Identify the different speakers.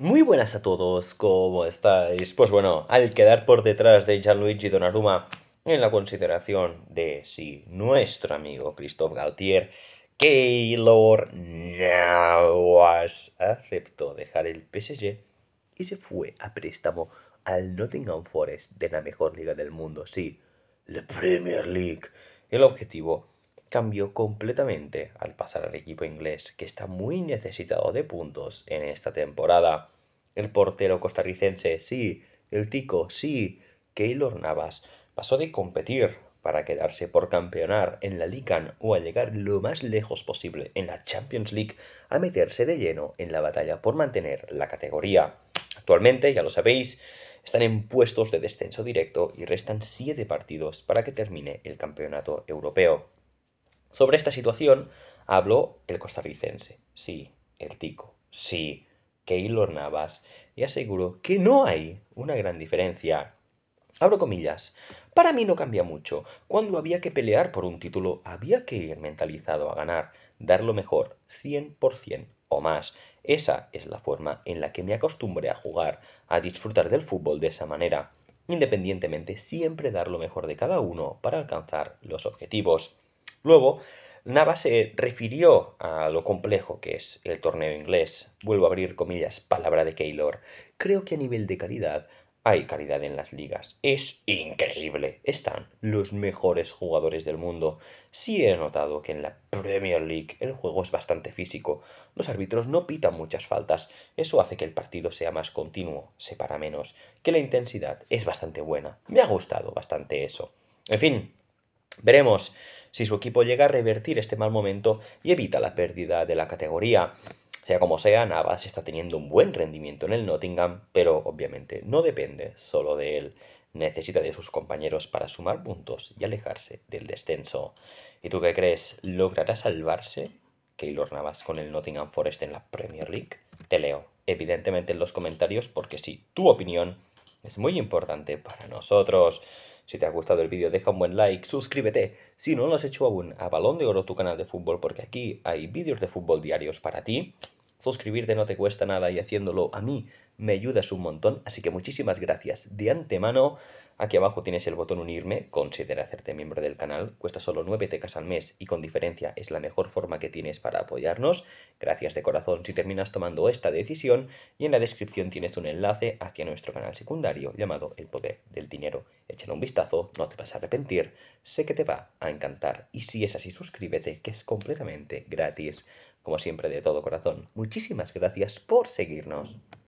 Speaker 1: Muy buenas a todos, ¿cómo estáis? Pues bueno, al quedar por detrás de Gianluigi Donnarumma en la consideración de si nuestro amigo Christophe Gautier, Keylor Navas, aceptó dejar el PSG y se fue a préstamo al Nottingham Forest de la mejor liga del mundo, sí, la Premier League. El objetivo cambió completamente al pasar al equipo inglés, que está muy necesitado de puntos en esta temporada. El portero costarricense, sí, el tico, sí, Keylor Navas, pasó de competir para quedarse por campeonar en la Ligan o a llegar lo más lejos posible en la Champions League a meterse de lleno en la batalla por mantener la categoría. Actualmente, ya lo sabéis, están en puestos de descenso directo y restan 7 partidos para que termine el campeonato europeo. Sobre esta situación habló el costarricense, sí, el tico, sí, Keylor Navas, y aseguró que no hay una gran diferencia. Abro comillas. Para mí no cambia mucho. Cuando había que pelear por un título, había que ir mentalizado a ganar, dar lo mejor, 100% o más. Esa es la forma en la que me acostumbré a jugar, a disfrutar del fútbol de esa manera. Independientemente, siempre dar lo mejor de cada uno para alcanzar los objetivos. Luego, Nava se refirió a lo complejo que es el torneo inglés. Vuelvo a abrir comillas, palabra de Keylor. Creo que a nivel de calidad hay calidad en las ligas. Es increíble. Están los mejores jugadores del mundo. Sí he notado que en la Premier League el juego es bastante físico. Los árbitros no pitan muchas faltas. Eso hace que el partido sea más continuo, se para menos, que la intensidad es bastante buena. Me ha gustado bastante eso. En fin, veremos si su equipo llega a revertir este mal momento y evita la pérdida de la categoría. Sea como sea, Navas está teniendo un buen rendimiento en el Nottingham, pero obviamente no depende solo de él. Necesita de sus compañeros para sumar puntos y alejarse del descenso. ¿Y tú qué crees? ¿Logrará salvarse Keylor Navas con el Nottingham Forest en la Premier League? Te leo, evidentemente, en los comentarios porque sí, tu opinión es muy importante para nosotros. Si te ha gustado el vídeo deja un buen like, suscríbete. Si no lo has hecho aún, a Balón de Oro tu canal de fútbol porque aquí hay vídeos de fútbol diarios para ti. Suscribirte no te cuesta nada y haciéndolo a mí me ayudas un montón, así que muchísimas gracias de antemano. Aquí abajo tienes el botón unirme, considera hacerte miembro del canal, cuesta solo 9 tecas al mes y con diferencia es la mejor forma que tienes para apoyarnos. Gracias de corazón si terminas tomando esta decisión y en la descripción tienes un enlace hacia nuestro canal secundario llamado El Poder del Dinero. Échale un vistazo, no te vas a arrepentir, sé que te va a encantar y si es así suscríbete que es completamente gratis como siempre, de todo corazón. Muchísimas gracias por seguirnos.